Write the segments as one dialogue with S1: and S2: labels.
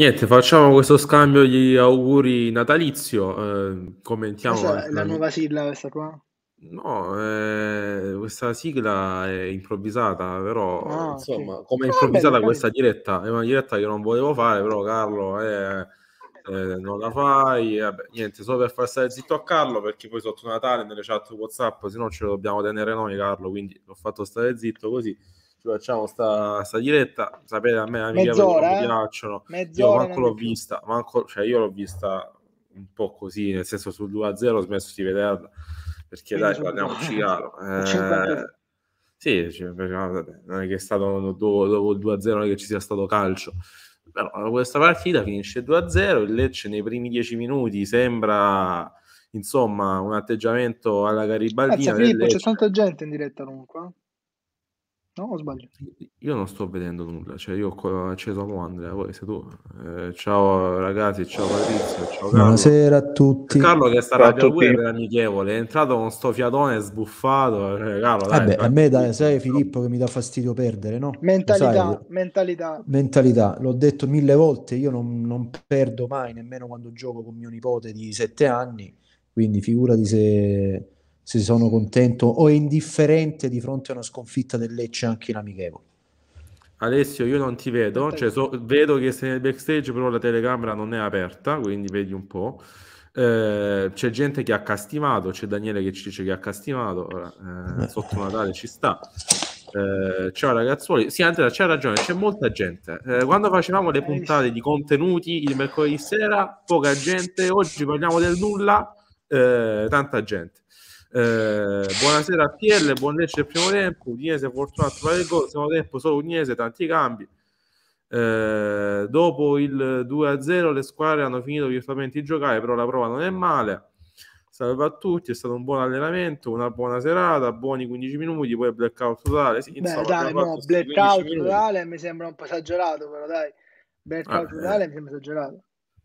S1: Niente, facciamo questo scambio di auguri natalizio. Eh, commentiamo la, la nuova
S2: sigla questa qua.
S1: No, eh, questa sigla è improvvisata, però
S2: ah, insomma, sì. come è ah, improvvisata ah, questa
S1: diretta, è una diretta che non volevo fare, però Carlo eh, eh, non la fai, vabbè, niente, solo per far stare zitto a Carlo, perché poi sotto Natale nelle chat WhatsApp, se no ce lo dobbiamo tenere noi Carlo, quindi l'ho fatto stare zitto così ci facciamo sta, sta diretta. Sapete, a me amiche mezz'ora, mi eh? piacciono. Mezz'ora, io manco l'ho vista, manco, cioè io l'ho vista un po' così, nel senso sul 2-0 ho smesso di vederla, perché Quindi dai, parliamoci chiaro. Eh, sì, cioè, vabbè, non è che è stato dopo, dopo il 2-0 non è che ci sia stato calcio. Però questa partita finisce 2-0, il Lecce nei primi 10 minuti sembra insomma un atteggiamento alla garibaldina. Grazie Filippo, c'è
S2: tanta gente in diretta comunque. Eh? No, o sbaglio?
S1: Io non sto vedendo nulla, cioè io ho acceso Andrea, voi sei tu. Eh, ciao ragazzi, ciao Patrizio, ciao Carlo. Buonasera
S3: a tutti.
S1: Carlo che sta a pure per amichevole, è entrato con sto fiatone sbuffato. Eh, Carlo, dai, Vabbè, a me dai,
S3: sai Filippo che mi dà fastidio perdere, no? Mentalità, mentalità. Mentalità, l'ho detto mille volte, io non, non perdo mai, nemmeno quando gioco con mio nipote di sette anni, quindi figurati se se sono contento o indifferente di fronte a una sconfitta del Lecce anche in amichevole.
S1: Alessio, io non ti vedo, cioè, so, vedo che sei nel backstage, però la telecamera non è aperta, quindi vedi un po'. Eh, c'è gente che ha castimato, c'è Daniele che ci dice che ha castimato, eh, sotto Natale ci sta. Eh, ciao ragazzuoli, sì Andrea c'ha ragione, c'è molta gente. Eh, quando facevamo le puntate di contenuti il mercoledì sera, poca gente, oggi parliamo del nulla, eh, tanta gente. Eh, buonasera a Piel, buon Lecce primo tempo, Udinese fortunato a trovare il gol, secondo tempo solo Udinese, tanti cambi. Eh, dopo il 2-0 le squadre hanno finito virtualmente di giocare, però la prova non è male. Salve a tutti, è stato un buon allenamento, una buona serata, buoni 15 minuti, poi blackout totale. Sì, Beh, insomma, dai, no, blackout totale
S2: mi sembra un po' esagerato, però dai, blackout ah, eh. totale eh. mi sembra esagerato.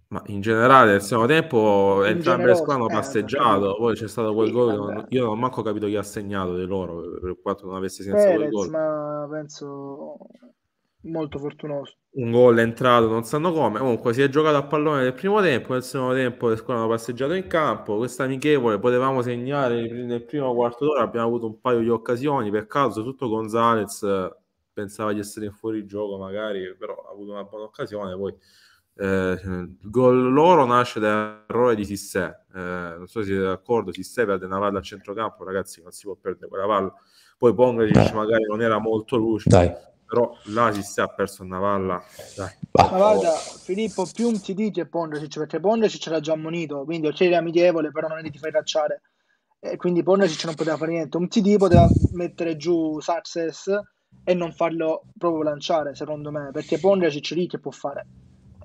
S1: Ma in generale, nel ah. secondo tempo, in entrambi le squadre hanno passeggiato. Poi c'è stato quel sì, gol. Non, io non ho manco capito chi ha segnato di loro per quanto non avesse senso Perez, quel gol.
S2: Ma penso molto fortunoso.
S1: Un gol è entrato, non sanno come. Comunque, si è giocato a pallone nel primo tempo. Nel secondo tempo, le squadre hanno passeggiato in campo. Questa amichevole potevamo segnare nel primo quarto d'ora. Abbiamo avuto un paio di occasioni. Per caso, tutto Gonzalez pensava di essere fuori gioco, magari, però ha avuto una buona occasione. Poi eh, il gol loro nasce da errore di Sissè. Eh, non so se siete d'accordo. Sissè perde una palla al centrocampo, ragazzi, non si può perdere quella palla. Poi Ponga dice magari non era molto lucido. Dai. Però là Sissè ha perso una palla. Dai.
S2: Ma guarda, Filippo, più non si dice Pondrecic perché Pondrecic l'ha già ammonito, quindi c'era amichevole, però non è che ti fai tracciare. E quindi Pondrecic non poteva fare niente. Un TD poteva mettere giù Success e non farlo proprio lanciare, secondo me, perché Pondrecic lì che può fare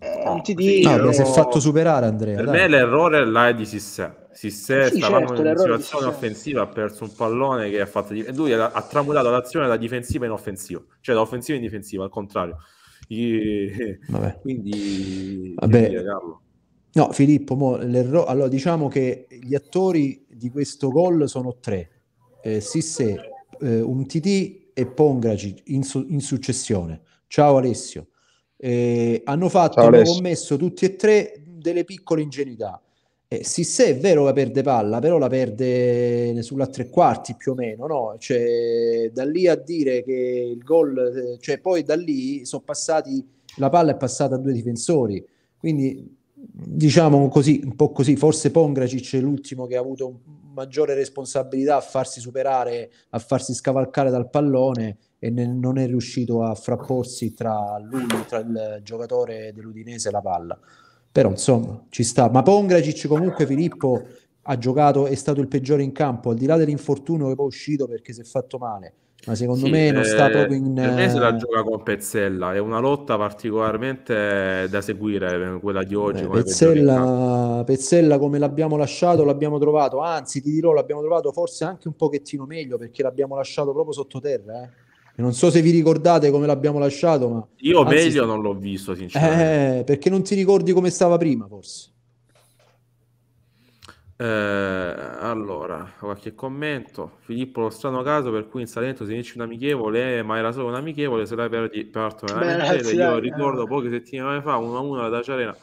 S2: eh, non
S3: ti dico. No, si è fatto superare Andrea. Per dai. me
S1: l'errore là è di Sissè. Sissè sì, stava certo, in una situazione offensiva, ha perso un pallone che ha fatto di... lui ha, tramutato l'azione da difensiva in offensiva, cioè da offensiva in difensiva, al contrario. Vabbè. Quindi Vabbè.
S3: No, Filippo, mo, allora diciamo che gli attori di questo gol sono tre. Eh, Sissè, eh, Umtiti e Pongraci in, su- in successione. Ciao Alessio. Eh, hanno fatto, hanno commesso tutti e tre delle piccole ingenuità. Eh, Sissè è vero che perde palla, però la perde sulla tre quarti più o meno, no? Cioè, da lì a dire che il gol, eh, cioè poi da lì sono passati, la palla è passata a due difensori, quindi diciamo così, un po' così, forse Pongracic è l'ultimo che ha avuto maggiore responsabilità a farsi superare, a farsi scavalcare dal pallone e ne, non è riuscito a frapporsi tra lui, tra il giocatore dell'Udinese e la palla. Però insomma ci sta. Ma Pongracic comunque Filippo ha giocato, è stato il peggiore in campo, al di là dell'infortunio che poi è uscito perché si è fatto male. Ma secondo sì, me non sta eh, proprio in. Per me se
S1: la eh, gioca con Pezzella, è una lotta particolarmente da seguire, eh, quella di oggi. Eh, come Pezzella,
S3: Pezzella, come l'abbiamo lasciato, l'abbiamo trovato, anzi, ti dirò, l'abbiamo trovato forse anche un pochettino meglio perché l'abbiamo lasciato proprio sottoterra. Eh. E non so se vi ricordate come l'abbiamo lasciato, ma... Io anzi, meglio non l'ho visto, sinceramente. Eh, perché non ti ricordi come stava prima, forse?
S1: Eh, allora, qualche commento. Filippo, lo strano caso per cui in Salento si vince un amichevole, ma era solo un amichevole, se la perdi parto veramente. Io ricordo eh. poche settimane fa, 1-1 alla Dacia Arena,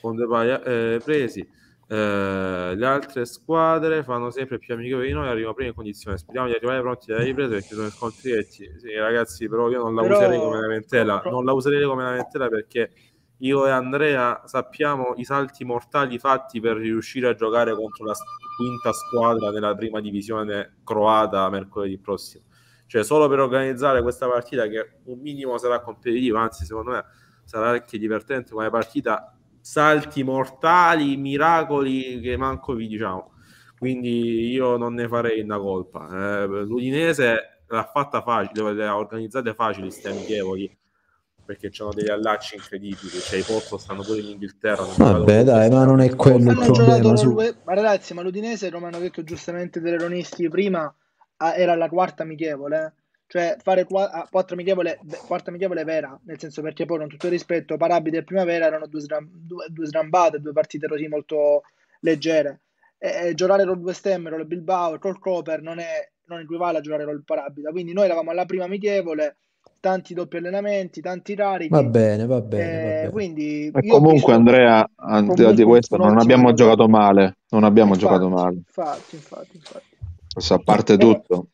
S1: con due eh, presi eh, le altre squadre fanno sempre più amico di noi, arrivano prima in condizione. Speriamo di arrivare pronti alla ripresa perché sono scontri diretti. Sì, ragazzi, però io non la però... userei come lamentela. Non la userei come lamentela perché io e Andrea sappiamo i salti mortali fatti per riuscire a giocare contro la quinta squadra della prima divisione croata mercoledì prossimo. Cioè, solo per organizzare questa partita, che un minimo sarà competitiva, anzi, secondo me sarà anche divertente come partita salti mortali, miracoli che manco vi diciamo. Quindi io non ne farei una colpa. Eh, L'Udinese l'ha fatta facile, l'ha organizzata facile questi amichevoli perché c'hanno degli allacci incredibili, cioè i posto stanno pure in Inghilterra. Vabbè dai,
S3: ma non è quello il problema. Su...
S2: Ma ragazzi, ma l'Udinese, Romano Vecchio giustamente dell'Eronisti prima, era la quarta amichevole, eh? cioè fare quattro ah, amichevole, quarta amichevole vera, nel senso perché poi con tutto il rispetto Parabide e Primavera erano due, sram, due, due srambate, due partite così molto leggere. E, e giocare col West Ham, col Bilbao, col Cooper non, è, non equivale a giocare col Parabida, quindi noi eravamo alla prima amichevole, tanti doppi allenamenti, tanti rari. Va
S4: bene, va bene.
S2: Eh, va bene. Quindi comunque, visto...
S4: Andrea, al di là di questo, non abbiamo giocato male. Non abbiamo infatti, giocato male.
S2: Infatti, infatti, infatti.
S4: Questo a parte eh, tutto.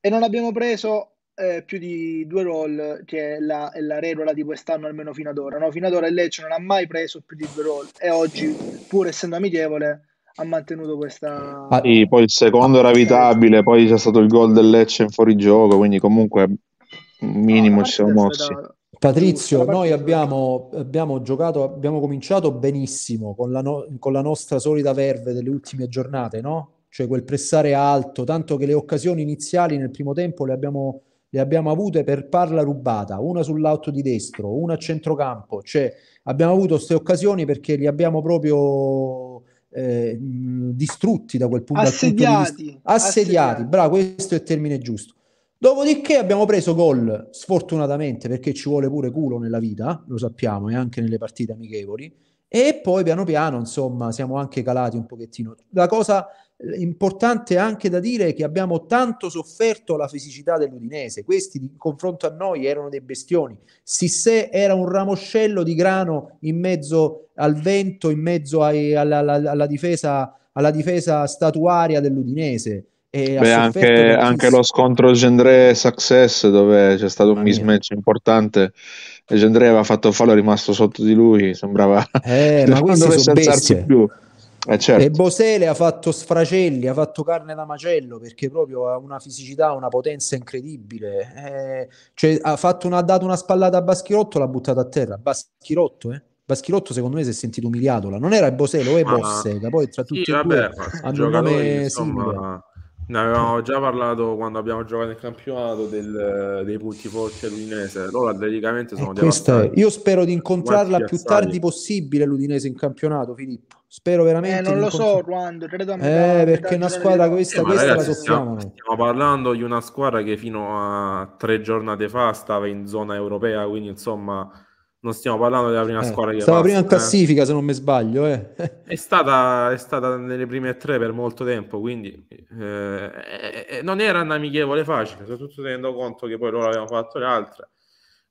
S2: E non abbiamo preso eh, più di due roll, che è la, è la, regola di quest'anno almeno fino ad ora. No? Fino ad ora il Lecce non ha mai preso più di due roll e oggi, pur essendo amichevole, ha mantenuto questa...
S4: Ah, poi il secondo era evitabile, poi c'è stato il gol del Lecce in fuorigioco, quindi comunque minimo ci siamo mossi. Da... Patrizio,
S3: noi abbiamo, abbiamo, giocato, abbiamo cominciato benissimo con la, no- con la nostra solida verve delle ultime giornate, no? cioè quel pressare alto, tanto che le occasioni iniziali nel primo tempo le abbiamo, le abbiamo avute per parla rubata, una sull'auto di destro, una a centrocampo, cioè abbiamo avuto queste occasioni perché li abbiamo proprio eh, distrutti da quel punto, assediati, punto di vista. Assediati, assediati. bravo, questo è il termine giusto. Dopodiché abbiamo preso gol, sfortunatamente, perché ci vuole pure culo nella vita, lo sappiamo, e anche nelle partite amichevoli, e poi piano piano, insomma, siamo anche calati un pochettino. La cosa eh, importante anche da dire è che abbiamo tanto sofferto la fisicità dell'Udinese. Questi, in confronto a noi, erano dei bestioni. Sissè era un ramoscello di grano in mezzo al vento, in mezzo ai, alla, alla, alla, difesa, alla difesa statuaria dell'Udinese. Beh,
S4: anche, anche lo scontro Gendré Success dove c'è stato un mismatch importante Legendre aveva fatto fallo, è rimasto sotto di lui, sembrava
S1: eh,
S3: ma non dovesse
S4: alzarsi più. Eh,
S3: certo. E Bosele ha fatto sfracelli, ha fatto carne da macello perché proprio ha una fisicità, una potenza incredibile. Eh, cioè, ha, una, dato una spallata a Baschirotto, l'ha buttata a terra. Baschirotto, eh? Baschirotto secondo me si è sentito umiliato non era Bosele o è Bossega poi tra tutti sì, e vabbè, due hanno un nome insomma,
S1: ne avevamo già parlato quando abbiamo giocato il campionato del, dei punti forti all'Udinese. Loro atleticamente eh, sono eh, Io
S3: spero di incontrarla più tardi possibile l'Udinese in campionato, Filippo. Spero veramente. Eh, non lo so, Ruando,
S2: credo a me. eh, perché una squadra questa, eh,
S3: questa ragazzi, la soffriamo.
S1: Stiamo, stiamo, parlando di una squadra che fino a tre giornate fa stava in zona europea, quindi insomma non stiamo parlando della prima eh, squadra che è stata la prima in eh.
S3: classifica eh. se non mi sbaglio eh.
S1: è, stata, è, stata, nelle prime tre per molto tempo quindi eh, eh, non era un'amichevole facile soprattutto tenendo conto che poi loro avevano fatto le altre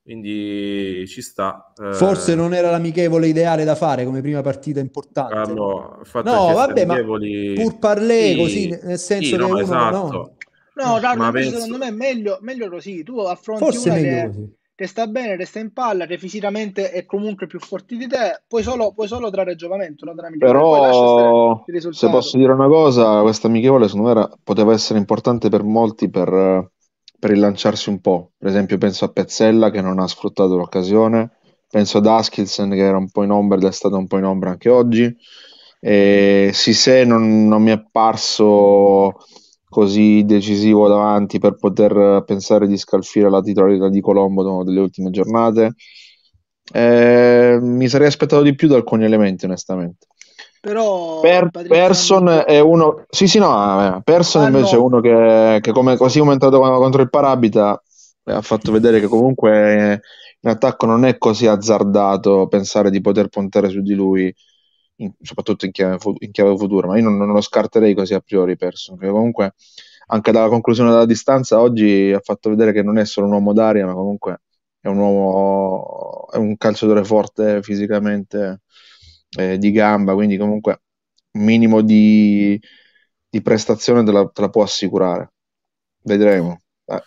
S1: quindi ci sta forse
S3: non era l'amichevole ideale da fare come prima partita importante Carlo, no vabbè amichevoli... ma pur parlé sì, così nel senso sì, che no, uno, esatto. no.
S2: No, Darno, secondo me è meglio, meglio, così. Tu affronti Forse una che, così resta bene, resta in palla, che fisicamente è comunque più forte di te, puoi solo, puoi solo trarre giovamento, non trarre Però, se
S4: posso dire una cosa, questa amichevole secondo me era, poteva essere importante per molti per, per, rilanciarsi un po'. Per esempio penso a Pezzella che non ha sfruttato l'occasione, penso ad Askilsen che era un po' in ombra ed è stato un po' in ombra anche oggi. E Sisè non, non mi è apparso così decisivo davanti per poter pensare di scalfire la titolarità di Colombo delle ultime giornate. Eh, mi sarei aspettato di più da alcuni elementi, onestamente.
S2: Però
S4: per, Person Santo... è uno. Sì, sì, no. Eh, Person ah, invece no. è uno che, che come, così come è entrato contro il Parabita eh, ha fatto vedere che comunque eh, in attacco non è così azzardato pensare di poter puntare su di lui in, soprattutto in chiave, chiave futura, ma io non, non, lo scarterei così a priori perso, perché comunque anche dalla conclusione della distanza oggi ha fatto vedere che non è solo un uomo d'aria, ma comunque è un uomo, è un calciatore forte fisicamente, eh, di gamba, quindi comunque un minimo di, di prestazione te la, te la può assicurare. Vedremo.
S1: Eh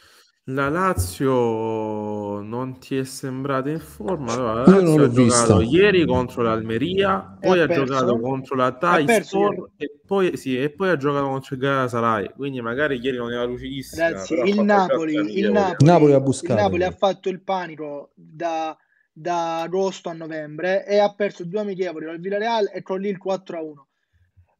S1: la Lazio non ti è sembrata in forma? Allora, la Io Lazio ha vista. giocato ieri contro l'Almeria, poi ha perso. giocato contro la Taispor e, poi, sì, e poi ha giocato contro il Galatasaray, quindi magari ieri non era lucidissimo. Ragazzi,
S2: il Napoli, il, Napoli, Napoli ha il Napoli ha fatto il panico da, da agosto a novembre e ha perso due amichevoli al Villareal e con lì il 4-1.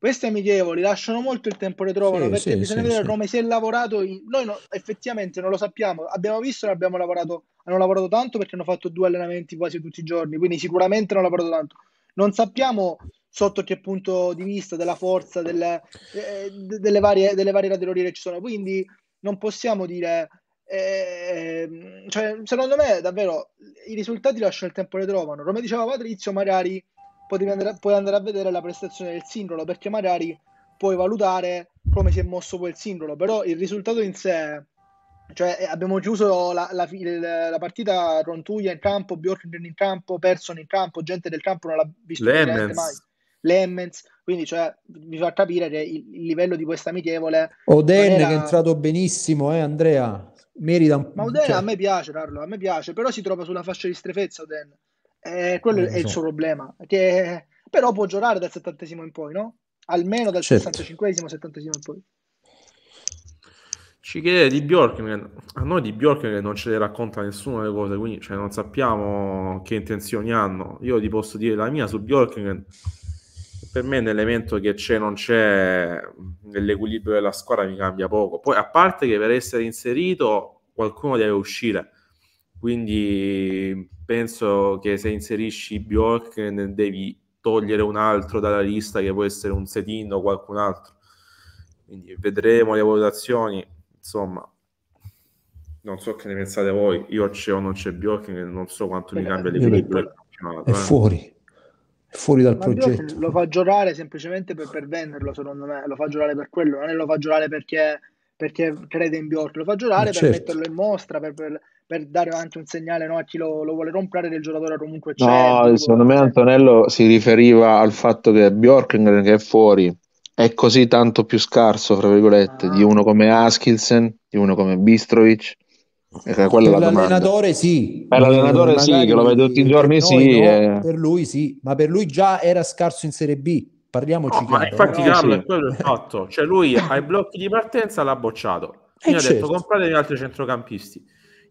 S2: Queste amichevoli lasciano molto il tempo che trovano sì, perché sì, bisogna sì, vedere come si è lavorato. In... Noi no, effettivamente non lo sappiamo. Abbiamo visto che abbiamo lavorato, hanno lavorato tanto perché hanno fatto due allenamenti quasi tutti i giorni, quindi sicuramente hanno lavorato tanto. Non sappiamo sotto che punto di vista della forza delle, eh, delle varie, delle varie categorie ci sono. Quindi non possiamo dire. Eh, cioè, secondo me, davvero i risultati lasciano il tempo che trovano. Come diceva Patrizio, magari andare, puoi andare a vedere la prestazione del singolo perché magari puoi valutare come si è mosso quel singolo, però il risultato in sé, cioè eh, abbiamo chiuso la, la, la partita Rontuglia in campo, Bjorken in campo, Persson in campo, gente del campo non l'ha visto mai. Lemmens, quindi cioè, mi fa capire che il, il livello di questa amichevole Oden era... che è entrato
S3: benissimo, eh, Andrea merita un... ma
S2: Oden cioè... a me piace Carlo, a me piace, però si trova sulla fascia di strefezza Oden eh, quello eh, è il suo problema. Che... Però può giocare dal settantesimo in poi, no? Almeno dal certo. 65esimo, 70 in poi.
S1: Ci chiede di Bjorkman, a noi di Bjorkman non ce le racconta nessuno le cose, quindi cioè, non sappiamo che intenzioni hanno. Io ti posso dire la mia su Bjorkman, per me nell'elemento che c'è, non c'è nell'equilibrio della squadra, mi cambia poco. Poi a parte che per essere inserito qualcuno deve uscire, quindi penso che se inserisci Bjork ne devi togliere un altro dalla lista che può essere un Setin o qualcun altro. Quindi vedremo le valutazioni, insomma, non so che ne pensate voi, io c'è o non c'è Bjork, non so quanto mi eh, cambia l'equilibrio
S3: del campionato. È eh. fuori, fuori dal Ma progetto.
S2: Lo fa giocare semplicemente per, per, venderlo, secondo me, lo fa giocare per quello, non è lo fa giocare perché, perché crede in Bjork, lo fa giocare eh, per certo. metterlo in mostra, per, per, per dare anche un segnale no, a chi lo, lo, vuole comprare del giocatore comunque c'è. No,
S4: secondo me Antonello si riferiva al fatto che Bjorkengren che è fuori è così tanto più scarso, fra virgolette, ah. di uno come Askilsen, di uno come Bistrovic. Ecco, quella per è la l'allenatore
S3: sì, per l'allenatore sì, che lo vede tutti i giorni sì. No, e... Eh. Per lui sì, ma per lui già era scarso in Serie B, parliamoci no, chiaro, eh. infatti no? Eh, Carlo sì. è
S1: quello il fatto, cioè lui ai blocchi di partenza l'ha bocciato. Quindi ha certo. detto compratevi altri centrocampisti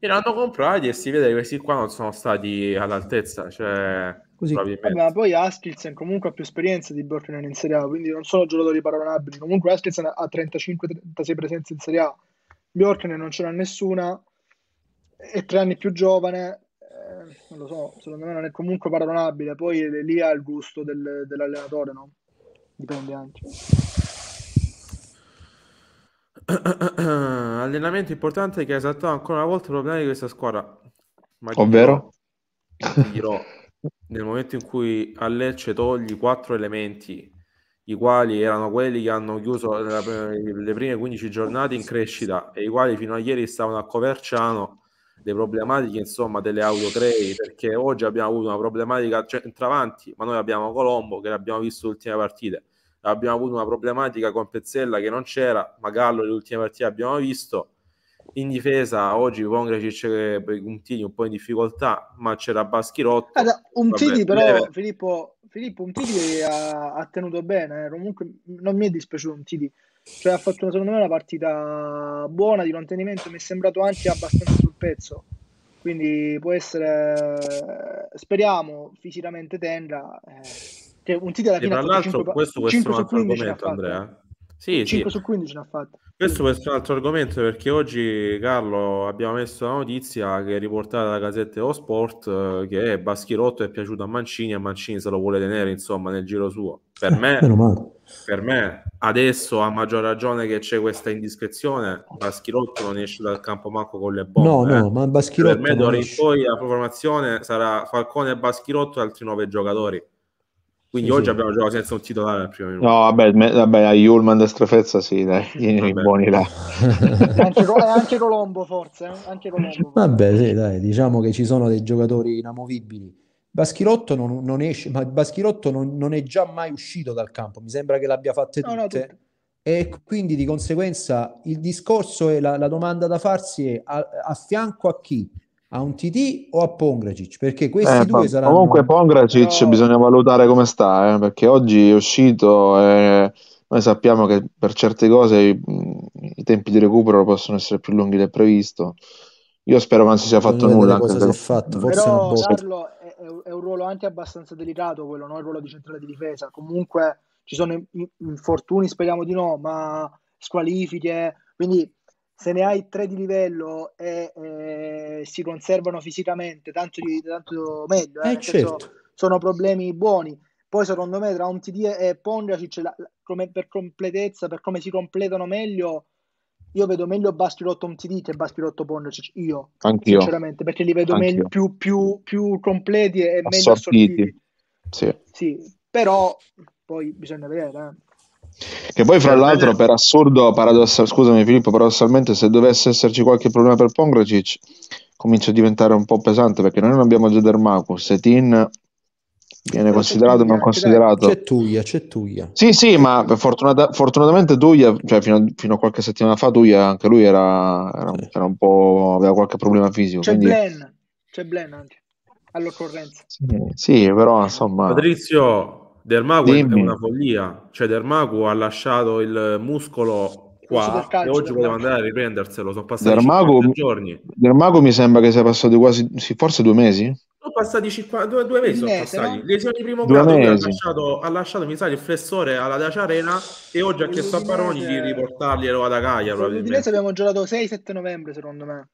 S1: li hanno comprati e si vede che questi qua non sono stati all'altezza. Cioè, Così. Vabbè,
S2: ma poi Askilsen comunque ha più esperienza di Borfinen in Serie A, quindi non sono giocatori paragonabili. Comunque Askilsen ha 35-36 presenze in Serie A, Bjorknen non ce n'ha nessuna, è tre anni più giovane, eh, non lo so, secondo me non è comunque paragonabile. Poi lì ha il gusto del, dell'allenatore, no? Dipende anche.
S1: allenamento importante che ha esaltato ancora una volta i problemi di questa squadra. Ma Ovvero? Dirò, nel momento in cui a Lecce togli quattro elementi, i quali erano quelli che hanno chiuso la, le prime 15 giornate in crescita e i quali fino a ieri stavano a Coverciano, le problematiche insomma delle autotrei, perché oggi abbiamo avuto una problematica centravanti, ma noi abbiamo Colombo che l'abbiamo visto l'ultima partita abbiamo avuto una problematica con Pezzella che non c'era, ma Gallo le ultime partite abbiamo visto. In difesa oggi Pongrecic e eh, Puntini un po' in difficoltà, ma c'era Baschirotto. Ah, da, un Vabbè, però, leve.
S2: Filippo, Filippo, un Titi ha, ha tenuto bene, eh. comunque non mi è dispiaciuto un Titi. Cioè, ha fatto secondo me una partita buona di mantenimento, mi è sembrato anche abbastanza sul pezzo. Quindi può essere, speriamo, fisicamente tenda Eh che un titolo alla fine ha fatto 5, questo è un altro argomento, Andrea. Eh. Sì, 5 sì. su 15 l'ha fatto.
S1: Questo è un altro argomento perché oggi, Carlo, abbiamo messo la notizia che eh, è riportata da Casette O Sport che Baschirotto è piaciuto a Mancini e Mancini se lo vuole tenere, insomma, nel giro suo. Per me, per me adesso a maggior ragione che c'è questa indiscrezione, Baschirotto non esce dal campo manco con le
S3: bombe. No, no, eh. ma Baschirotto... Per me d'ora in
S1: poi la formazione sarà Falcone e Baschirotto e altri nove giocatori. Quindi sì, oggi sì. abbiamo giocato senza un titolare al primo minuto. No,
S3: vabbè,
S4: me, vabbè a Yulman da Strefezza sì, dai, vieni buoni là. anche, eh,
S2: anche Colombo forse, eh, anche Colombo.
S3: Vabbè, sì, dai, diciamo che ci sono dei giocatori
S2: inamovibili.
S3: Baschirotto non, non esce, ma Baschirotto non, non, è già mai uscito dal campo, mi sembra che l'abbia fatta no, tutte. e quindi di conseguenza il discorso e la, la domanda da farsi è a, a fianco a chi? a un TD o a Pongracic? Perché questi eh, due saranno... Comunque
S4: Pongracic però... bisogna valutare come sta, eh, perché oggi è uscito e noi sappiamo che per certe cose i, i, tempi di recupero possono essere più lunghi del previsto. Io spero che non si sia fatto nulla. Anche per... fatto, però
S3: Carlo
S2: è, è, un ruolo anche abbastanza delicato quello, no? il ruolo di centrale di difesa. Comunque ci sono infortuni, speriamo di no, ma squalifiche, quindi se ne hai tre di livello e eh, si conservano fisicamente, tanto, di, tanto meglio. Eh, eh certo. sono problemi buoni. Poi secondo me tra un TD e Pongracic, la, la, come, per completezza, per come si completano meglio, io vedo meglio Bastirotto TD che Bastirotto Pongracic, io, Anch'io. sinceramente, perché li vedo meglio, più, più, più, completi e assortiti. meglio assortiti. Sì. sì. però poi bisogna vedere. Eh.
S4: Che poi, fra cioè, l'altro, per assurdo, paradossal, scusami Filippo, paradossalmente, se dovesse esserci qualche problema per Pongracic, comincia a diventare un po' pesante perché noi non abbiamo Gedermaku, Setin viene eh, considerato o non considerato. C'è
S3: Tuia, c'è Tuia.
S4: Sì, sì, ma fortunata, fortunatamente Tuia, cioè fino a, fino a, qualche settimana fa Tuia, anche lui era, era, un, era un po', aveva qualche problema fisico. C'è quindi... Blen,
S2: c'è Blen anche, all'occorrenza.
S1: Sì,
S4: sì però insomma...
S1: Patrizio, Dermago Dimmi. è una follia, cioè Dermago ha lasciato il muscolo qua calcio, e oggi poteva andare a riprenderselo, sono passati Dermago, giorni.
S4: Dermago mi sembra che sia passato quasi, sì, forse due mesi?
S1: Sono passati 50, due, due mesi, sono passati. No? Lesione di primo due grado ha lasciato, ha lasciato, mi sa, il flessore alla Dacia Arena e oggi ha chiesto a Baroni di riportarglielo ad Acaia. L'Udinese
S2: abbiamo giocato 6-7 novembre, secondo me.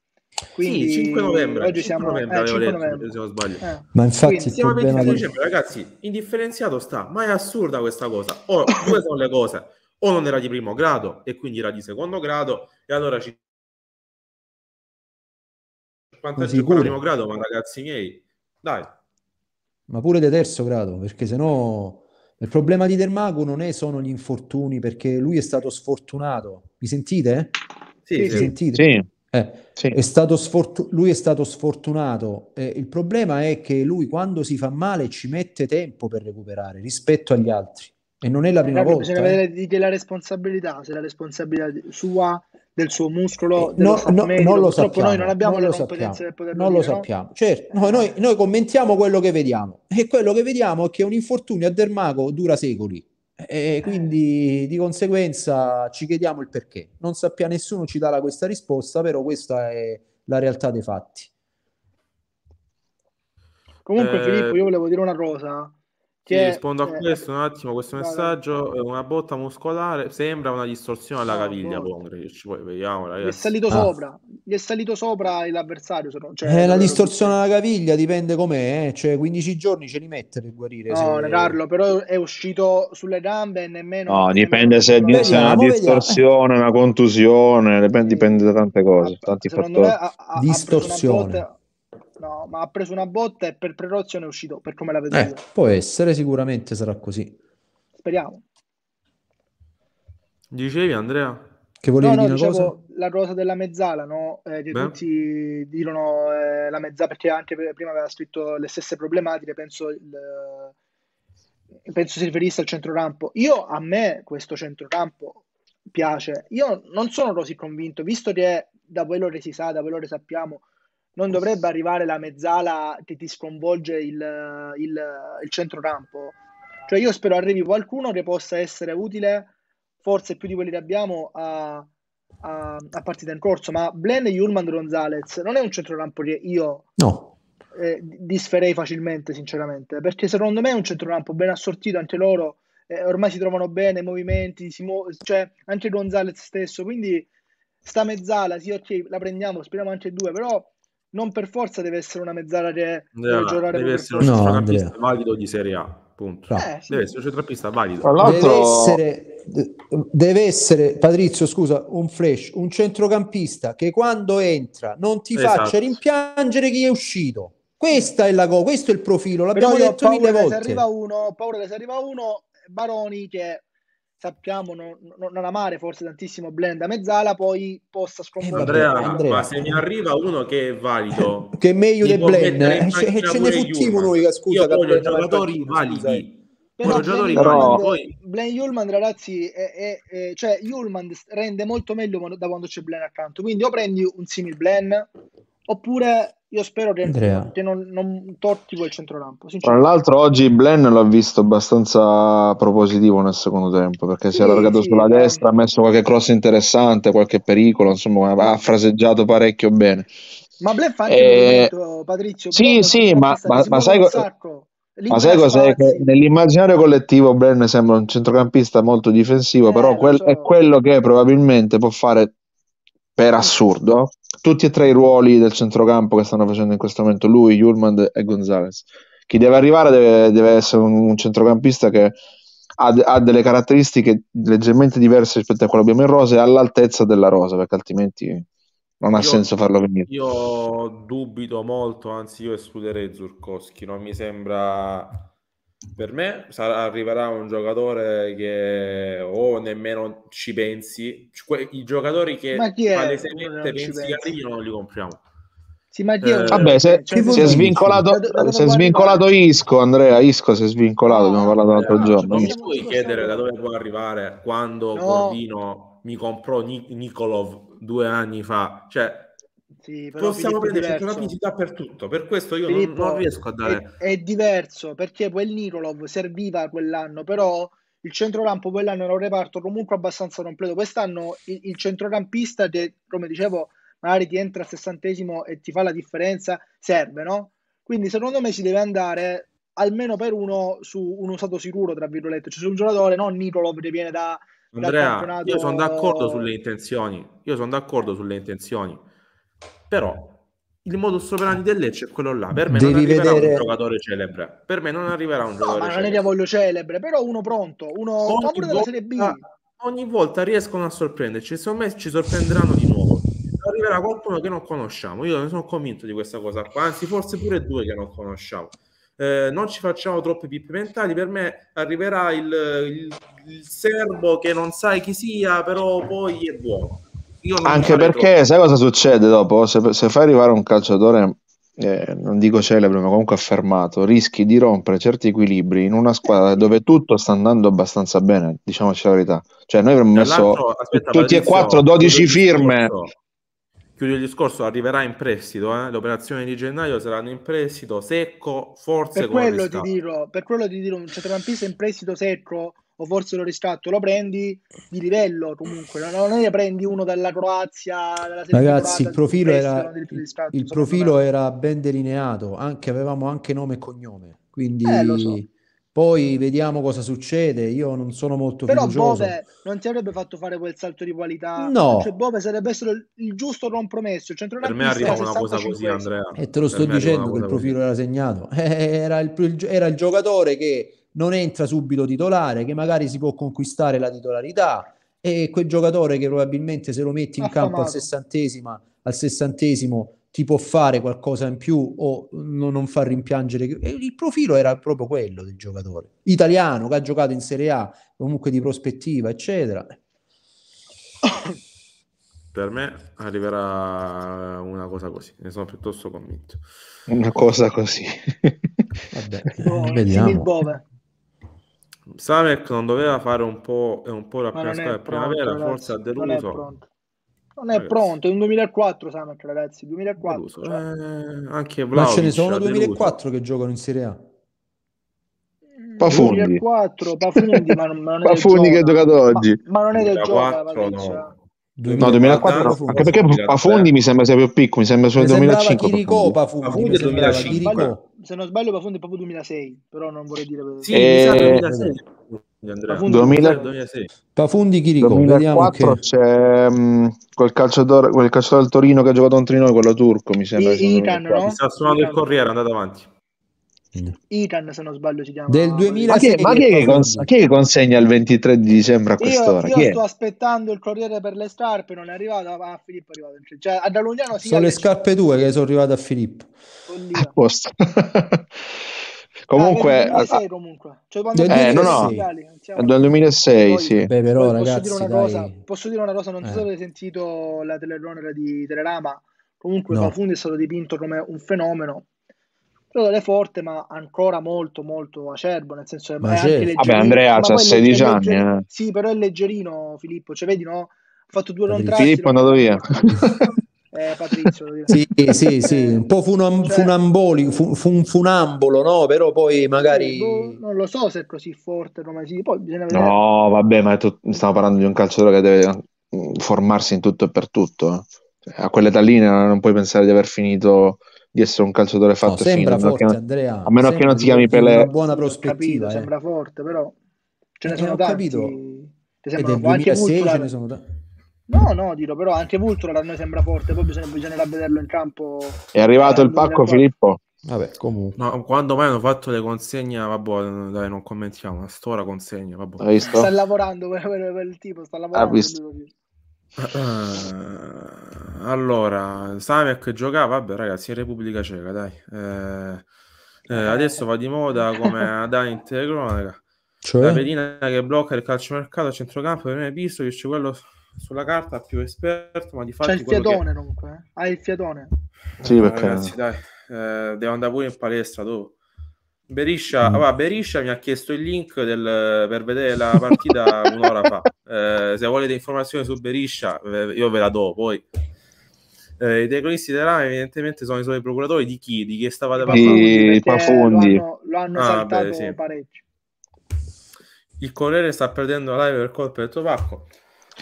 S2: Quindi sì, 5 novembre. Oggi 5 siamo novembre, eh, 5 letto, novembre.
S1: se non sbaglio. Eh.
S2: Ma infatti siamo a 23 dicembre,
S1: ragazzi, indifferenziato sta, ma è assurda questa cosa. O due sono le cose, o non era di primo grado e quindi era di secondo grado e allora ci 55 di primo grado, ma ragazzi miei, dai.
S3: Ma pure di terzo grado, perché sennò il problema di Dermago non è sono gli infortuni, perché lui è stato sfortunato. Mi sentite? Sì, Mi sì. sentite? Sì. Eh, sì. è sfortu- lui è stato sfortunato. Eh, il problema è che lui quando si fa male ci mette tempo per recuperare rispetto agli altri. E non è la prima volta. Bisogna eh. vedere
S2: di che la responsabilità, se la responsabilità sua del suo muscolo, eh, no, no, medico, non lo sappiamo, noi non abbiamo non le competenze sappiamo, per poterlo Non dire, lo sappiamo, certo, no? certo, noi, noi, noi, commentiamo quello che
S3: vediamo e quello che vediamo è che un infortunio a Dermago dura secoli e eh. quindi di conseguenza ci chiediamo il perché. Non sappia nessuno ci darà questa risposta, però questa è la realtà dei fatti.
S2: Comunque, eh... Filippo, io volevo dire una cosa. Ti rispondo a eh,
S1: questo un attimo, questo vale. messaggio, eh, una botta muscolare, sembra una distorsione alla caviglia, Pongric, boh. vediamo Gli è eh. salito ah.
S2: sopra, gli è salito sopra l'avversario. Se no, cioè, eh, la distorsione
S3: alla caviglia dipende com'è, eh. cioè 15 giorni ce li mette per guarire. No, se...
S2: Carlo, però è uscito sulle gambe e nemmeno... No, dipende se, nemmeno se è una distorsione,
S4: una contusione, dipende, dipende da tante cose, tanti
S3: fattori. Me, ha,
S2: ha, distorsione. Ha no, ma ha preso una botta e per Prerozio è uscito, per come la vedo eh,
S3: Può essere, sicuramente sarà così.
S2: Speriamo.
S1: Dicevi Andrea?
S3: Che volevi no, no, dire dicevo,
S2: La rosa della mezzala, no? Eh, che Beh. tutti dicono eh, la mezzala perché anche prima aveva scritto le stesse problematiche, penso il, eh, penso si riferisse al centrocampo. Io a me questo centrocampo piace. Io non sono così convinto, visto che da quello che si sa, da quello che sappiamo, non dovrebbe arrivare la mezzala che ti sconvolge il, il, il centrocampo. Cioè io spero arrivi qualcuno che possa essere utile, forse più di quelli che abbiamo, a, a, a partita in corso. Ma Blend, e Urman Gonzalez non è un centrocampo che io no. eh, disferei facilmente, sinceramente, perché secondo me è un centrocampo ben assortito anche loro. Eh, ormai si trovano bene, i movimenti, muo- cioè, anche Gonzalez stesso. Quindi sta mezzala, sì, ok, la prendiamo, speriamo anche due, però non per forza deve essere una mezzala che deve giocare deve essere un centrocampista
S1: no, valido di Serie A punto. Eh, sì. deve essere un centrocampista valido Tra l'altro... deve, essere,
S3: deve essere Patrizio scusa un flash un centrocampista che quando entra non ti esatto. faccia rimpiangere chi è uscito questa è la go, questo è il profilo, l'abbiamo detto mille volte. se Arriva
S2: uno, paura che se arriva uno, Baroni che sappiamo non, non, amare forse tantissimo Blend a mezzala, poi possa eh, sconfiggere. Andrea, Andrea,
S3: ma se
S1: ne arriva uno che è valido, che è meglio del Blend, eh, ce, ce ne futtiamo noi, eh, scusa, Io voglio giocatori validi. Però, Blaine, però...
S2: ragazzi, è, è, è, cioè Yulman rende molto meglio da quando c'è Blaine accanto. Quindi o prendi un simil Blaine oppure io spero che, che non, non tocchi quel centrocampo.
S4: Tra l'altro oggi Blen l'ha visto abbastanza propositivo nel secondo tempo, perché sì, si è allargato sì, sulla sì. destra, ha messo qualche cross interessante, qualche pericolo, insomma ha fraseggiato parecchio bene. Ma Blen fa anche e... Eh, Detto, Patrizio. Sì, sì, ma, ma, ma sai cosa... Ma sai cos'è? Che nell'immaginario collettivo Bren sembra un centrocampista molto difensivo, eh, però quel, so. è quello che probabilmente può fare per assurdo tutti e tre i ruoli del centrocampo che stanno facendo in questo momento lui, Jurmand e Gonzalez. Chi deve arrivare deve, deve essere un, un, centrocampista che ha, ha, delle caratteristiche leggermente diverse rispetto a quello che abbiamo in rosa e all'altezza della rosa, perché altrimenti non ha io, senso farlo venire.
S1: Io dubito molto, anzi io escluderei Zurkowski, non mi sembra per me sarà, arriverà un giocatore che o oh, nemmeno ci pensi. Que- I giocatori che palesemente pensi che arrivino non li compriamo.
S2: Sì, ma Dio, eh, vabbè, se, cioè, si è svincolato, si è svincolato
S4: Isco, Andrea. Isco si è svincolato, no, abbiamo parlato eh, l'altro giorno. Mi
S1: puoi chiedere da dove può arrivare quando no. Corvino mi comprò Nic- Nicolov due anni fa. Cioè,
S2: sì, possiamo prenderci una visita
S3: per
S1: tutto. Per questo io Filippo, non, non, riesco a dare.
S2: È, è diverso perché quel Nirolov serviva quell'anno, però il centrocampo quell'anno era un reparto comunque abbastanza completo. Quest'anno il, il centrocampista, che come dicevo, magari ti entra al sessantesimo e ti fa la differenza, serve, no? Quindi secondo me si deve andare almeno per uno su un usato sicuro, tra virgolette, cioè su un giocatore, non Nikolov che viene da. Andrea, io sono d'accordo sulle
S1: intenzioni. Io sono d'accordo sulle intenzioni però il modus operandi del Lecce è quello là. Per me Devi non arriverà vedere... un giocatore celebre. Per me non arriverà un no, giocatore ma non celebre.
S2: ne voglio celebre, però uno pronto, uno ogni volta, Serie B. Ogni
S1: volta riescono a sorprenderci, secondo me ci sorprenderanno di nuovo. Arriverà qualcuno che non conosciamo, io ne sono convinto di questa cosa qua, anzi forse pure due che non conosciamo. Eh, non ci facciamo troppe pippe mentali, per me arriverà il, il, il serbo che non sai chi sia, però poi è buono anche perché troppo.
S4: sai cosa succede dopo? Se, se fai arrivare un calciatore, eh, non dico celebre, ma comunque affermato, rischi di rompere certi equilibri in una squadra dove tutto sta andando abbastanza bene, diciamoci la verità. Cioè noi avremmo messo aspetta, tutti e quattro 12 firme.
S1: Chiudo il discorso, arriverà in prestito, eh? le operazioni di gennaio saranno in prestito, secco, forse... Per quello ti
S2: dirò, per quello ti dirò, un centrocampista in prestito secco o forse lo riscatto, lo prendi di livello comunque, non, non ne prendi uno dalla Croazia, dalla
S3: Ragazzi, il profilo, era, riscatto, il profilo era, ben delineato, anche, avevamo anche nome e cognome, quindi... Eh, so. Poi vediamo cosa succede. Io non sono molto Però fiducioso. Bove
S2: non ti avrebbe fatto fare quel salto di qualità. No. Cioè, Bove sarebbe stato il, giusto compromesso. Il per me arriva una cosa così,
S1: Andrea. E te lo per sto dicendo che il profilo
S3: così. era segnato. Era il, era il giocatore che non entra subito titolare, che magari si può conquistare la titolarità e quel giocatore che probabilmente se lo metti in campo al sessantesimo, al sessantesimo ti può fare qualcosa in più o non, non far rimpiangere. Il profilo era proprio quello del giocatore italiano che ha giocato in Serie A, comunque di prospettiva, eccetera.
S1: Per me arriverà una cosa così, ne sono piuttosto convinto. Una cosa così. Vabbè,
S2: oh, vediamo.
S1: Samek non doveva fare un po', un po la prima squadra primavera, ragazzi, forse ha deluso. Non è pronto,
S2: non è, pronto, è un 2004 Samek ragazzi, 2004. cioè. eh, anche
S4: Vlaovic, Ma ce ne sono 2004
S3: che giocano in Serie A.
S2: Mm, Pafundi. 2004, Pafundi, ma non, ma non Pafundi che ha giocato oggi. Ma, ma non è del 2004,
S4: gioco, no. 2004, no, 2004 no. anche perché Pafundi mi sembra sia più piccolo, mi sembra solo il 2005. Chirico, Pafundi, Pafundi, Pafundi 2005. 2005
S2: se non sbaglio Bafondo è proprio 2006, però non vorrei dire... Sì, eh... 2006. Pafundi, 2000... 2006.
S4: Pafundi Chirico, 2004 che... c'è um, quel, calciatore, quel calciatore del Torino che ha giocato contro di noi, quello turco, mi sembra. I, Itan,
S2: no?
S1: Sta suonando il Corriere, andate avanti.
S2: Mm. Itan se non sbaglio si chiama del 2006 ma chi è, che, cons-
S4: che, consegna il 23 di dicembre a
S2: quest'ora? Io, io sto aspettando il corriere per le scarpe non è arrivato, ma ah, a Filippo è arrivato cioè, ad Alugnano sono le scarpe
S3: tue che sono arrivate a Filippo follia. A posto.
S4: comunque, ah, sei,
S2: comunque. Cioè, eh, no, no.
S4: Siamo... dal 2006 poi, sì.
S2: Beh,
S3: però,
S4: posso, ragazzi, dire cosa,
S2: posso dire una cosa non eh. so se eh. avete sentito la telerunner di Telerama comunque no. Fafundi è stato dipinto come un fenomeno è forte, ma ancora molto, molto acerbo. Nel senso ma è anche certo. Vabbè, Andrea c'ha 16 anni. Eh. Sì, però è leggerino, Filippo. Cioè, vedi, no? Ha fatto due contratti. Filippo è
S4: andato via.
S3: eh, Patrizio. sì, sì, sì, eh, un po' funam- cioè, funamboli, fun- funambolo, no? Però poi magari...
S2: Boh, non lo so se è così forte, no, ma poi bisogna No,
S3: vabbè, ma tu-
S4: stiamo parlando di un calciatore che deve mm, formarsi in tutto e per tutto. Eh. Cioè, a quell'età lì non puoi pensare di aver finito di essere un calciatore fatto no, sembra fino, forte, a,
S2: Andrea, a meno che non si chiami Pelé. Una buona prospettiva, capito, eh. sembra forte, però ce ne eh, sono tanti. Capito. Te sembrano, 2006 ce ne sono tanti. No, no, dico, però anche Vultura a noi sembra forte, poi bisogna, bisognerà vederlo in campo. È arrivato il eh, pacco, Filippo?
S4: Vabbè, comunque.
S1: No, quando mai hanno fatto le consegne, vabbè, dai, non commentiamo, a stora consegna, vabbè. Sta
S2: lavorando per, per, per, tipo, sta lavorando. Ha visto.
S1: Uh, allora, Samek giocava, vabbè ragazzi, in Repubblica Ceca, dai. Eh, eh, adesso va di moda come ad in Cioè? La pedina che blocca il calcio mercato a centrocampo, non è visto che c'è quello sulla carta più esperto, ma di fatto... C'è il fiatone
S2: che... comunque, eh? hai il fiatone. Sì, eh,
S1: perché... Ragazzi, dai, eh, devo andare pure in palestra, dopo. Beriscia, mm. ah, Beriscia mi ha chiesto il link del, per vedere la partita un'ora fa. Eh, se volete informazioni su Beriscia, io ve la do poi. Eh, I decolisti dell'AME evidentemente sono i suoi procuratori di chi? Di chi stavate parlando? Di
S3: Pafondi. Lo hanno, lo hanno ah, saltato beh, sì.
S1: parecchio. Il Corriere sta perdendo la live per colpo del tuo pacco.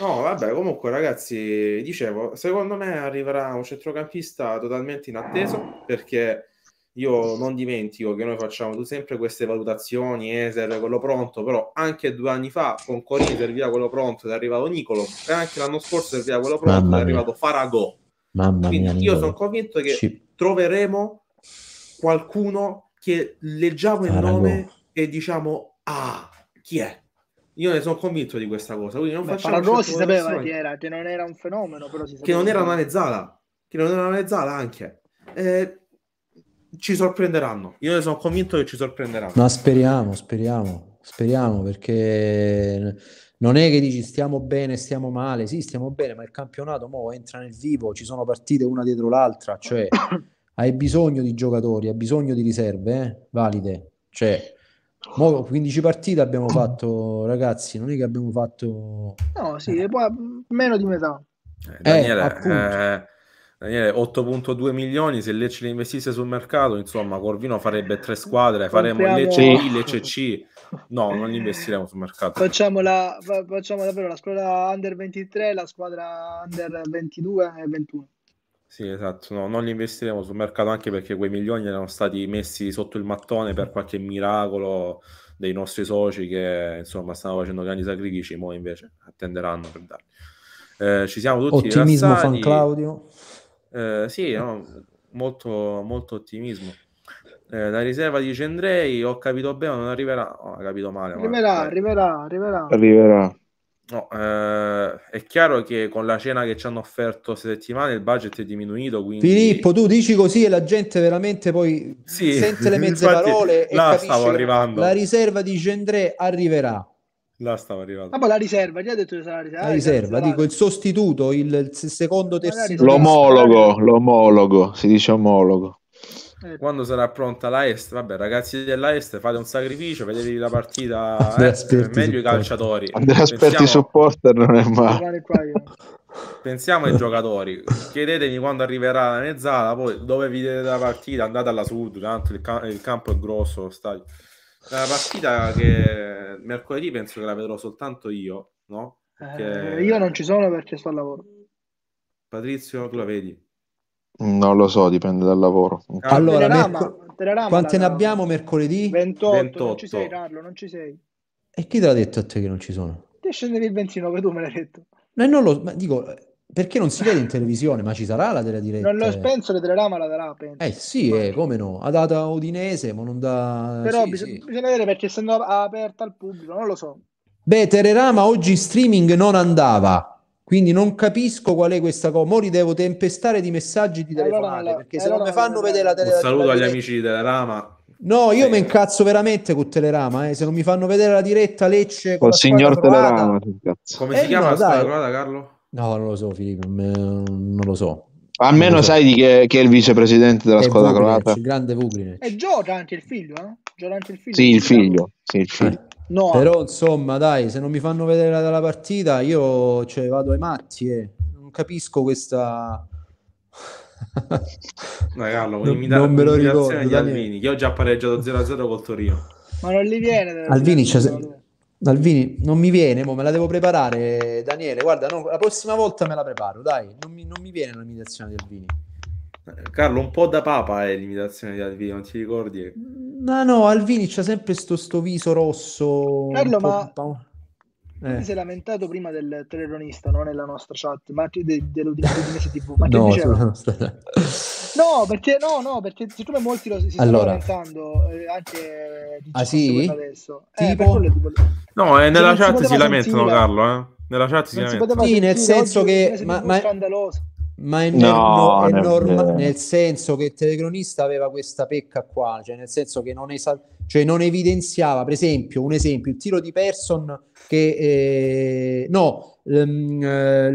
S1: No, vabbè, comunque ragazzi, dicevo, secondo me arriverà un centrocampista totalmente inatteso perché io non dimentico che noi facciamo sempre queste valutazioni, Eser, eh, quello pronto, però anche due anni fa con Corini serviva quello pronto ed è arrivato Nicolo e anche l'anno scorso serviva quello pronto ed è arrivato Faragò. Mamma Quindi mia, io sono convinto che ci... troveremo qualcuno che leggiamo il Faragò. nome e diciamo, ah, chi è? Io ne sono convinto di questa cosa. Quindi non Beh, facciamo si sapeva chi
S2: era, che non era un fenomeno, però si Che non era una
S1: mezzala, che non era una mezzala anche. Eh, ci sorprenderanno. Io ne sono convinto che ci sorprenderanno. Ma
S3: speriamo, speriamo, speriamo perché non è che dici stiamo bene, stiamo male. Sì, stiamo bene, ma il campionato mo entra nel vivo, ci sono partite una dietro l'altra, cioè hai bisogno di giocatori, hai bisogno di riserve eh? valide. Cioè, Mo 15 partite abbiamo fatto, ragazzi, non è che abbiamo fatto...
S2: No, sì, eh. meno di metà. Eh,
S1: eh Daniele, eh, 8.2 milioni, se Lecce li investisse sul mercato, insomma, Corvino farebbe tre squadre, Faremmo faremo Lecce I, Lecce C. No, non li investiremo sul mercato.
S2: Facciamo, la, facciamo davvero la squadra under 23, la squadra under 22 e 21.
S1: Sì, esatto, no, non li investiremo sul mercato anche perché quei milioni erano stati messi sotto il mattone per qualche miracolo dei nostri soci che insomma stanno facendo grandi sacrifici, ma invece attenderanno per darli. Eh, ci siamo tutti Ottimismo fan Claudio. Eh, sì, no, molto, molto ottimismo. Eh, la riserva di Cendrei, ho capito bene, non arriverà. Oh, ho capito male. Arriverà,
S2: ma... arriverà, arriverà.
S4: Arriverà.
S2: No,
S1: eh, è chiaro che con la cena che ci hanno offerto sei settimane il budget è diminuito.
S3: Quindi... Filippo, tu dici così e la gente veramente poi sì, sente le mezze infatti, parole e capisce stavo arrivando. la riserva di Gendré arriverà. Là
S1: stavo arrivando.
S2: Ah, ma la riserva, gli detto che sarà la riserva.
S3: La riserva, dico il sostituto, il, il secondo, terzo. L'omologo, l'omologo, si dice omologo.
S1: Eh, quando sarà pronta l'Aest, vabbè ragazzi dell'Aest fate un sacrificio, vedetevi la partita, eh, meglio i calciatori. Andrea Aspetti
S4: supporter non è male.
S1: Pensiamo ai giocatori, chiedetemi quando arriverà la mezzala, poi dove vi vedete la partita, andate alla sud, tanto il, cam- il campo è grosso, lo stadio. La partita che mercoledì penso che la vedrò soltanto io, no?
S2: Perché... Eh, io non ci sono perché sto al lavoro.
S1: Patrizio, tu la vedi?
S4: Non lo so, dipende dal lavoro. Ah, allora,
S2: Telerama, merco... Telerama quante ne abbiamo mercoledì? 28, 28, Non ci sei, Carlo, non ci sei.
S3: E chi te l'ha detto a te che non ci sono?
S2: Te scendevi il 29, tu me l'hai detto.
S3: No, non lo... Ma dico, perché non si vede in televisione? Ma ci sarà la tele diretta? Non lo
S2: penso, le telerama la darà. Penso.
S3: Eh sì, eh, come no? Ha data a Udinese, ma non da. Però sì, bis- sì.
S2: bisogna vedere perché essendo aperta al pubblico, non lo so.
S3: Beh, Telerama oggi in streaming non andava. Quindi non capisco qual è questa cosa. Mori devo tempestare di messaggi di eh, telefonate eh, allora, perché allora, se non mi fanno vedere la telefonata. Un saluto
S1: agli amici di Telerama.
S3: No, io eh. mi incazzo veramente con Telerama. Eh. Se non mi fanno vedere la diretta Lecce con, il signor Telerama.
S1: Come eh, si chiama no, la squadra croata, Carlo?
S3: No, non lo so, Filippo. Non lo so. Almeno sai di che, che, è il vicepresidente della è squadra Vugrinec, croata. Il grande Vugrinec.
S2: E gioca anche il figlio, eh? Gioca anche il figlio. Sì, il
S4: figlio. Sì, il figlio.
S2: No.
S3: Però insomma, dai, se non mi fanno vedere la, la partita, io cioè, vado ai matti e eh. non capisco questa... dai,
S1: Carlo, non, imita- non me lo ricordo. Agli Alvini, che ho già pareggiato 0-0 col
S2: Torino. Ma non li viene. Alvini, c'è... Cioè,
S3: Alvini, non mi viene, mo me la devo preparare, Daniele. Guarda, no, la prossima volta me la preparo, dai. Non mi, non mi viene l'imitazione di Alvini.
S1: Carlo, un po' da papa è l'imitazione di Alvini, non ti ricordi? Mm,
S3: no, no, Alvini c'ha sempre sto, sto viso rosso. Carlo, ma eh.
S2: si è lamentato prima del terrorista, non nella nostra chat, ma de, de, di Mese TV. Ma che no, diceva? no, perché no, no, perché siccome molti lo, si stanno allora. lamentando, eh, anche diciamo, ah, sì? adesso. Eh, tipo... quello, tipo...
S3: No,
S1: eh, nella chat si lamentano, sentire, Carlo, eh. Nella chat si lamentano. Sì, nel senso che... Ma, ma...
S3: scandaloso ma è, no, no, è norma- nel senso che il telecronista aveva questa pecca qua, cioè nel senso che non, esa- cioè non evidenziava, per esempio, un esempio, il tiro di Person che... Eh, no, um,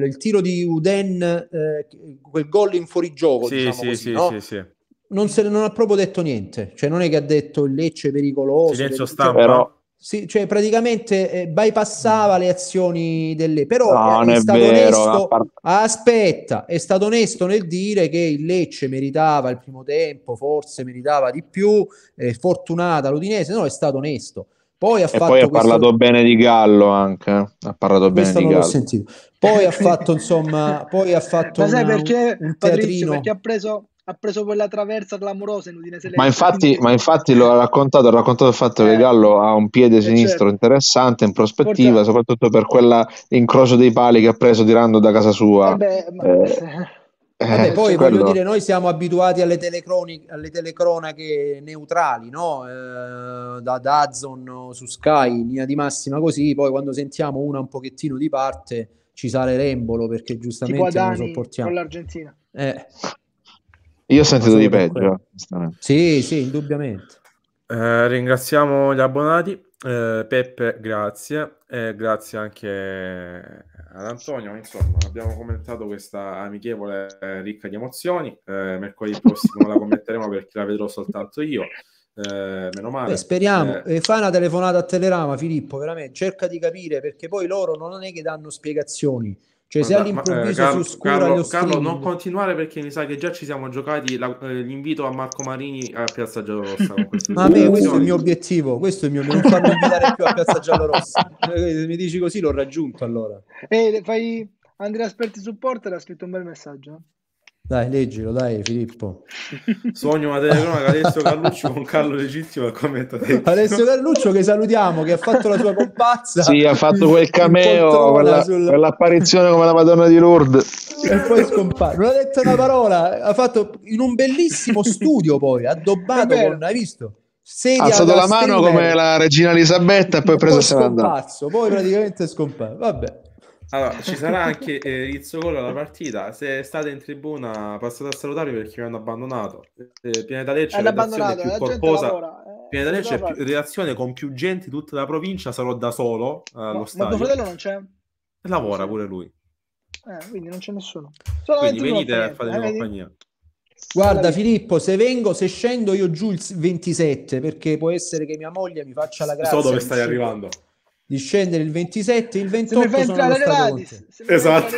S3: il tiro di Uden, eh, quel gol in fuorigioco, sì, diciamo sì, così, sì, no? sì, sì. Non, se, non, ha proprio detto niente, cioè non è che ha detto il Lecce è pericoloso, silenzio stampa. Però sì, cioè praticamente eh, bypassava le azioni delle... Però no, è, è, stato vero, onesto... Part... Aspetta, è stato onesto nel dire che il Lecce meritava il primo tempo, forse meritava di più, eh, fortunata l'Udinese, no, è stato onesto. Poi ha, e poi ha parlato
S4: bene di Gallo anche, eh. ha parlato bene di Gallo.
S3: Sentito. Poi ha fatto insomma, poi ha fatto Ma sai una, perché, un Patrizio, perché
S2: ha preso ha preso quella traversa clamorosa in Udinese ma
S4: infatti, ma infatti lo ha raccontato ha raccontato il fatto eh, che Gallo ha un piede eh, sinistro certo. interessante in prospettiva Forza. soprattutto per quella incrocio dei pali che ha preso tirando da casa sua eh ma... Eh, eh. eh. Vabbè, poi quello... voglio dire,
S3: noi siamo abituati alle, alle telecronache neutrali, no? eh, da Dazzon su Sky, linea di massima così, poi quando sentiamo una un pochettino di parte ci sale l'embolo perché giustamente non sopportiamo. Con l'Argentina. Eh, io ho sentito di peggio. Sì, sì, indubbiamente.
S1: Eh, ringraziamo gli abbonati. Eh, Peppe, grazie. Eh, grazie anche ad Antonio. Insomma, abbiamo commentato questa amichevole ricca di emozioni. Eh, mercoledì prossimo la commenteremo perché la vedrò soltanto io. Eh, meno male. Beh, speriamo,
S3: eh. fai una telefonata a Telerama, Filippo, veramente cerca di capire perché poi loro non è che danno spiegazioni, cioè, Guarda, se all'improvviso ma, eh, Carlo, su Scura Carlo, Carlo, non continuare perché mi sa che già
S1: ci siamo giocati la, eh, l'invito a Marco Marini a Piazza Giallorossa. Vabbè, questo è il
S3: mio obiettivo. Questo è il mio non farmi invitare più a Piazza Giallorossa. Cioè, mi dici così, l'ho raggiunto allora.
S2: E eh, fai Andrea Asperti Supporter ha scritto un bel messaggio.
S3: Dai, leggilo, dai Filippo.
S1: Sogno una telecronaca Alessio Carluccio con Carlo Legizio al commentatore.
S3: Alessio Carluccio che salutiamo, che ha fatto la sua compazza. Sì, ha fatto quel cameo, quella, sulla...
S4: quell'apparizione come la Madonna di Lourdes.
S3: E poi scompare. Non ha detto una parola, ha fatto in un bellissimo studio poi, addobbato con, hai visto? Sedia ha alzato la mano come la regina Elisabetta e poi, ha preso se n'è andato. Poi praticamente è scomparso, vabbè.
S1: Allora, ci sarà anche eh, Rizzo Gol alla partita. Se state in tribuna, passate a salutarvi perché mi hanno abbandonato. Eh, eh, Pianeta Lecce è la redazione più la corposa. eh. Pianeta Lecce è più, redazione con più gente di tutta la provincia. Sarò da solo eh, allo ma, stadio. Ma tuo fratello non
S2: c'è?
S3: Lavora pure lui.
S2: Eh, quindi non c'è nessuno. Solamente quindi venite a fare eh, compagnia.
S3: Guarda Filippo, se vengo, se scendo io giù il 27, perché può essere che mia moglie mi faccia la grazia. So dove stai arrivando di scendere il 27 il 28 se sono gratis, esatto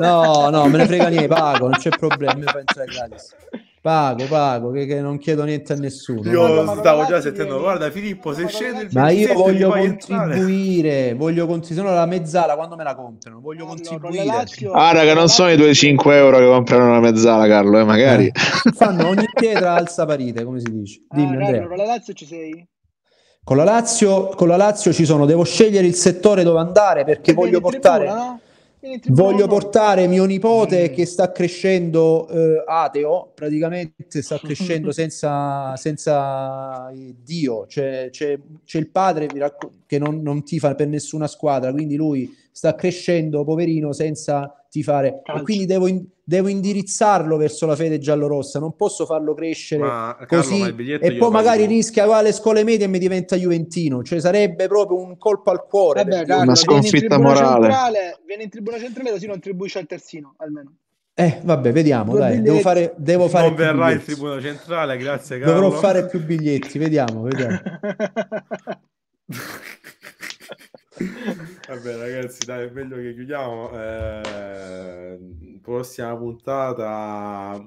S3: no no me ne frega niente pago non c'è problema io penso gratis pago pago che, che, non chiedo niente a nessuno io ma, stavo già
S1: sentendo guarda
S3: Filippo se scende il 27 ma io voglio contribuire voglio contribuire la mezzala quando me la
S2: comprano voglio no, contribuire no, Lazio, ah
S4: raga non sono i 2,5 euro che comprano una mezzala Carlo eh,
S3: magari eh. fanno ogni pietra alza parite come si dice ah, dimmi ah, Andrea
S2: con la Lazio ci sei?
S3: Con la, Lazio, con la Lazio ci sono, devo scegliere il settore dove andare perché voglio portare... Tribuna, voglio portare mio nipote che sta crescendo eh, ateo, praticamente sta crescendo senza, senza eh, Dio, c'è, c'è, c'è, il padre che non, non tifa per nessuna squadra, quindi lui sta crescendo, poverino, senza tifare. quindi devo, in, devo, indirizzarlo verso la fede giallorossa, non posso farlo crescere ma, così Carlo, e poi magari pago. rischia qua alle scuole medie e mi diventa juventino, cioè sarebbe proprio un colpo al cuore. Vabbè, Carlo, una sconfitta morale.
S2: viene in tribuna centrale così non attribuisce al terzino, almeno.
S3: Eh, vabbè, vediamo, dai, devo fare, devo fare Non verrà il tribunale
S1: centrale, grazie Carlo. Dovrò fare
S3: più biglietti, vediamo, vediamo.
S1: Vabbè ragazzi, dai, è meglio che chiudiamo. Eh, prossima puntata,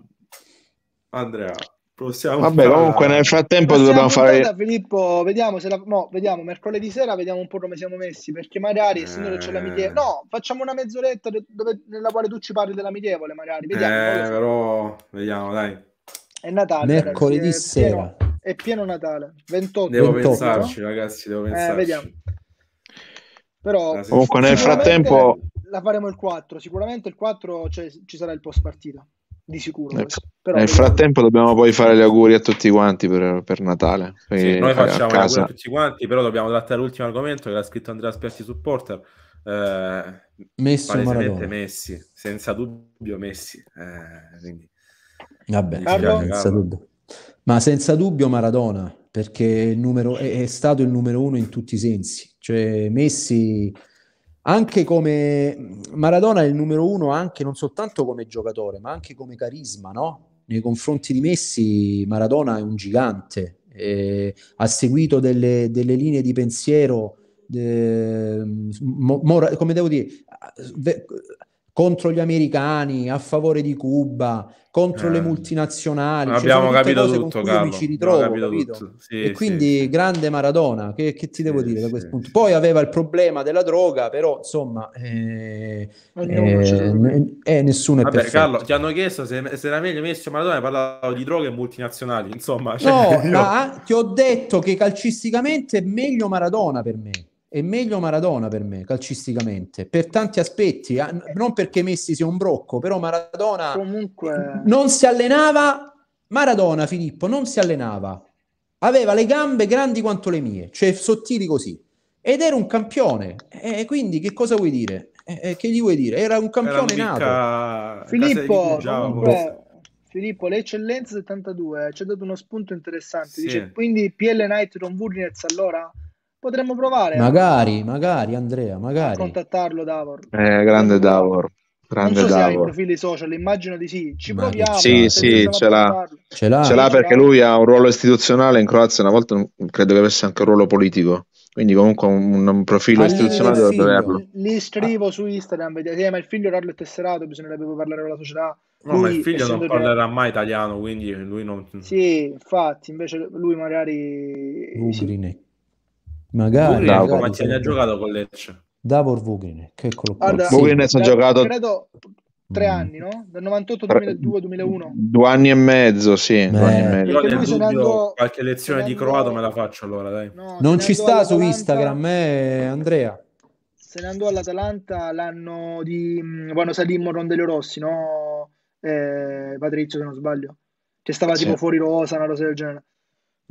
S1: Andrea. Prossima Vabbè, puntata... comunque nel frattempo dobbiamo fare...
S2: Filippo, vediamo se la... No, vediamo, mercoledì sera vediamo un po' come siamo messi, perché magari, eh... essendo che c'è la mitevole. No, facciamo una mezz'oretta dove... nella quale tu ci parli della mitievole, magari. Vediamo, eh,
S1: però, vediamo, dai.
S2: È Natale. Mercoledì ragazzi,
S1: sera. È pieno,
S2: è pieno Natale, 28. Devo 28, pensarci,
S1: ragazzi, devo pensarci. Eh, vediamo.
S2: Però ah, comunque nel frattempo la faremo il 4, sicuramente il 4 ci sarà il post partita, di sicuro. Nel, ecco. però, nel
S4: frattempo dobbiamo poi fare gli auguri a tutti quanti per, per Natale. Sì, noi facciamo gli auguri a
S1: tutti quanti, però dobbiamo trattare l'ultimo argomento che l'ha scritto Andrea Sperti supporter. Eh, Messi, Messi, senza dubbio Messi. Eh, quindi...
S3: Vabbè, senza dubbio. Ma senza dubbio Maradona perché numero, è, è, stato il numero uno in tutti i sensi. Cioè, Messi, anche come Maradona è il numero uno, anche non soltanto come giocatore, ma anche come carisma, no? Nei confronti di Messi, Maradona è un gigante, eh, ha seguito delle, delle, linee di pensiero, eh, mora, come devo dire, contro gli americani, a favore di Cuba, contro eh, le multinazionali. Abbiamo capito tutto, Carlo. ci ritrovo, capito capito? Tutto. Sì, e quindi grande Maradona, che, che ti devo sì, dire da questo punto? Poi aveva il problema della droga, però insomma, eh, eh, eh nessuno è Vabbè, perfetto. Carlo, ti hanno chiesto se, se era meglio messo
S1: Maradona, parlavo di droga e multinazionali, insomma. Cioè, no, io... ma
S3: ti ho detto che calcisticamente è meglio Maradona per me è meglio Maradona per me calcisticamente per tanti aspetti eh, non perché Messi sia un brocco però Maradona
S2: Comunque...
S3: non si allenava Maradona Filippo non si allenava aveva le gambe grandi quanto le mie cioè sottili così ed era un campione e quindi che cosa vuoi dire eh, che gli vuoi dire era un campione era nato Filippo diciamo.
S2: Filippo, l'eccellenza 72 eh, ci ha dato uno spunto interessante. Sì. Dice quindi PL Knight non Wurlitz allora? Potremmo provare. Magari,
S3: magari Andrea, magari. A
S2: contattarlo Davor.
S4: Eh, grande Davor. Grande non so Davor. se ha i
S2: profili social, immagino di sì. Ci Ma... proviamo. Sì, sì, ce
S4: l'ha. ce l'ha. Ce l'ha perché lui ha un ruolo istituzionale in Croazia, una volta credo che avesse anche un ruolo politico. Quindi comunque un, un profilo ah, istituzionale deve averlo.
S2: Li scrivo ah. su Instagram, vediamo. ma il figlio Rallo è tesserato, bisognerebbe parlare con la società. No, lui, ma il figlio non parlerà
S1: che... mai italiano, quindi lui non...
S2: Sì, infatti, invece lui magari...
S3: Ugrinec. Magari. Davo, magari ma ti ha
S1: giocato con Lecce?
S3: Davor Vugrinec, eccolo qua. Allora, Vugrinec sì, ha giocato...
S2: tre mm. anni, no? Dal 98 2002 2001. Due
S4: anni e mezzo, sì. Beh. anni e mezzo. Io nel
S2: dubbio
S1: qualche lezione di croato me la faccio allora, dai.
S2: No, non ci sta su Instagram,
S3: eh, Andrea.
S2: Se ne andò all'Atalanta l'anno di mm, quando salimmo Rondelio Rossi, no? Eh, Patrizio, se non sbaglio. Che stava sì. tipo fuori rosa, una cosa del genere.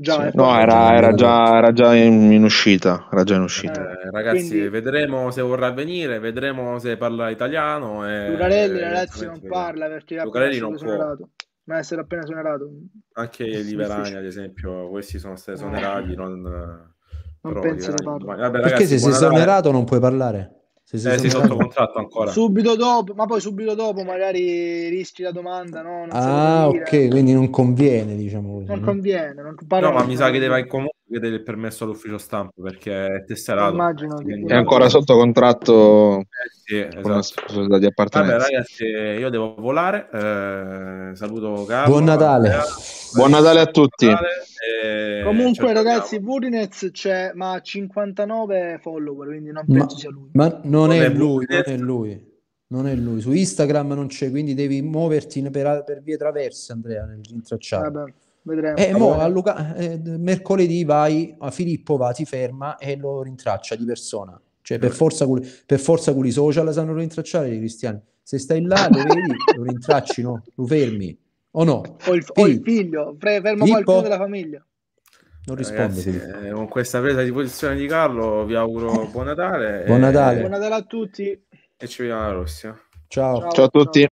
S4: Già, sì. No, era, era, già, era, già, in, uscita. Era già in uscita. Eh, eh, ragazzi,
S1: Quindi... vedremo se vorrà venire, vedremo se parla italiano. E... Lucarelli, eh, ragazzi, non parla
S2: perché l'ha Lucarelli non può. Ma essere appena esonerato.
S1: Anche Liberani, ad esempio, questi sono stati eh. esonerati. Non, non penso di parlare. Vabbè, ragazzi, Perché se sei esonerato
S3: non puoi parlare? Se sei, eh, sei sotto contratto ancora.
S2: Subito dopo, ma poi subito dopo magari rischi la domanda, no? Non ah, ok, quindi
S3: non conviene, diciamo così. Non
S2: conviene. Non... no,
S3: ma
S1: mi sa che devi comunque chiedere il permesso all'ufficio stampa perché è tesserato. Eh, immagino È ancora sotto
S4: contratto eh sì,
S1: esatto. di appartenenza. Vabbè, ragazzi, io devo volare. Eh, saluto Carlo.
S4: Buon Natale. Buon Natale,
S3: Buon Natale a tutti. Natale, eh, Comunque, ragazzi,
S2: Budinez c'è ma 59 follower, quindi non penso ma, sia lui.
S3: Ma non, non è, è lui, non è lui. Non è lui, su Instagram non c'è, quindi devi muoverti per, per vie traverse, Andrea, nel rintracciare. Vabbè vedremo. Eh, allora. Luca, eh, mercoledì vai, a Filippo va, si ferma e lo rintraccia di persona. Cioè, per forza, per forza con i social sanno rintracciare i cristiani. Se stai là, lo vedi, lo rintracci, no? Lo fermi, o no?
S2: O il, o il figlio, pre- fermo Filippo. qualcuno della famiglia.
S3: Non rispondi
S1: Ragazzi, eh, con questa presa di posizione di Carlo vi auguro eh. buon Natale. buon Natale. E... Buon
S2: Natale a tutti.
S1: E ci vediamo alla prossima.
S3: Ciao. Ciao, Ciao a tutti.